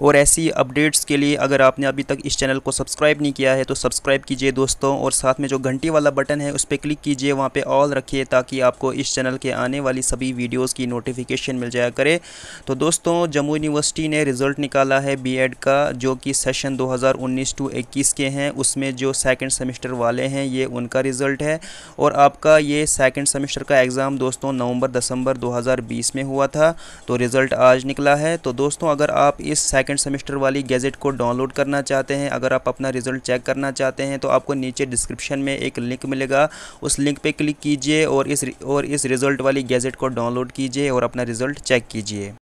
और ऐसी अपडेट्स के लिए अगर आपने अभी तक इस चैनल को सब्सक्राइब नहीं किया है तो सब्सक्राइब कीजिए दोस्तों और साथ में जो घंटी वाला बटन है उस पर क्लिक कीजिए वहाँ पर ऑल रखिए ताकि आपको इस चैनल के आने वाली सभी वीडियोज़ की नोटिफिकेशन मिल जाया करे तो दोस्तों जम्मू यूनिवर्सिटी ने रिज़ल्ट निकाला है बी का जो कि सेशन दो हज़ार के हैं उसमें जो सेकेंड सेमेस्टर वाले हैं ये उनका रिज़ल्ट है और आपका ये सेकेंड सेमेस्टर का एग्ज़ाम दोस्तों नवंबर दिसंबर 2020 में हुआ था तो रिज़ल्ट आज निकला है तो दोस्तों अगर आप इस सेकेंड सेकेंड सेमेस्टर वाली गैजेट को डाउनलोड करना चाहते हैं अगर आप अपना रिजल्ट चेक करना चाहते हैं तो आपको नीचे डिस्क्रिप्शन में एक लिंक मिलेगा उस लिंक पर क्लिक कीजिए और इस और इस रिज़ल्ट वाली गैजेट को डाउनलोड कीजिए और अपना रिज़ल्ट चेक कीजिए